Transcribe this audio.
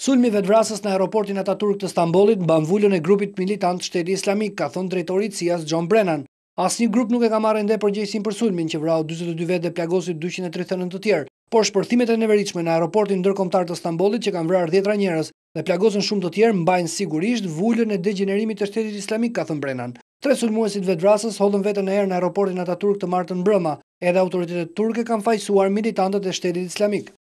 Sulmi dhe vrasës në aeroportin Ataturk të Stambolit mban vullën e grupit militant të shtetit islamik, ka thonë drejtorit si asë John Brennan. Asë një grup nuk e ka marrë ndepë për gjejsin për sulmin që vrau 22 vetë dhe plagosit 239 të tjerë, por shpërthimet e neveritshme në aeroportin ndërkomtar të Stambolit që kanë vrarë djetra njerës dhe plagosin shumë të tjerë mbajnë sigurisht vullën e degenerimit të shtetit islamik, ka thënë Brennan. Tre sulmuesit vetë vrasës hodhën vetën e në aeroportin Ataturk të martën brëma, edhe autoritetet turke kanë fajsuar militantët e shtetit islamik.